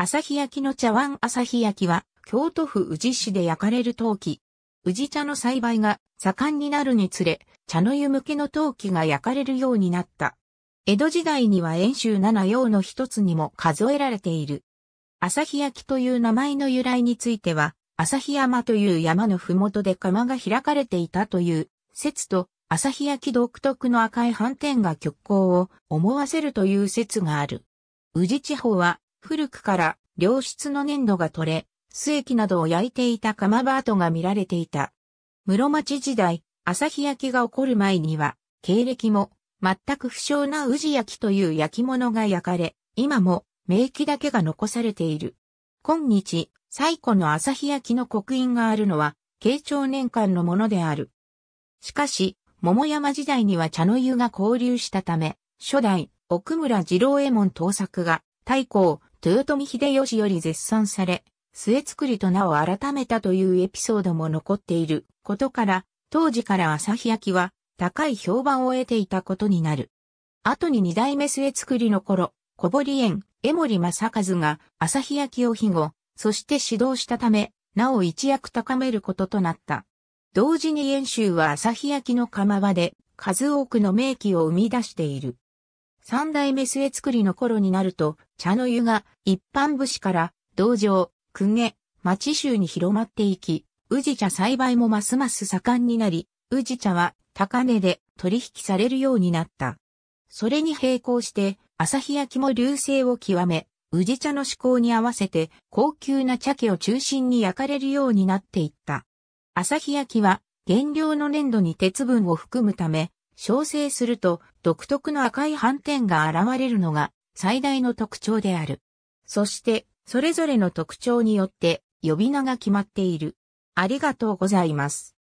朝日焼きの茶碗朝日焼きは、京都府宇治市で焼かれる陶器。宇治茶の栽培が盛んになるにつれ、茶の湯向けの陶器が焼かれるようになった。江戸時代には遠州七用の一つにも数えられている。朝日焼きという名前の由来については、朝日山という山のふもとで窯が開かれていたという説と、朝日焼き独特の赤い斑点が極光を思わせるという説がある。宇治地方は古くから良質の粘土が取れ、末木などを焼いていた釜場跡が見られていた。室町時代、朝日焼きが起こる前には、経歴も、全く不詳な宇治焼きという焼き物が焼かれ、今も、名器だけが残されている。今日、最古の朝日焼きの刻印があるのは、慶長年間のものである。しかし、桃山時代には茶の湯が交流したため、初代、奥村次郎右衛門盗作が、太閤、豊臣秀吉より絶賛され、末作りと名を改めたというエピソードも残っていることから、当時から朝日焼は高い評判を得ていたことになる。後に二代目末作りの頃、小堀園、江森正和が朝日焼を庇護、そして指導したため、なお一躍高めることとなった。同時に演習は朝日焼の釜場で数多くの名器を生み出している。三代目末作りの頃になると、茶の湯が一般武士から道場、公家、町衆に広まっていき、宇治茶栽培もますます盛んになり、宇治茶は高値で取引されるようになった。それに並行して、日焼も流星を極め、宇治茶の趣向に合わせて高級な茶器を中心に焼かれるようになっていった。日焼は原料の粘土に鉄分を含むため、焼成すると独特の赤い斑点が現れるのが最大の特徴である。そして、それぞれの特徴によって呼び名が決まっている。ありがとうございます。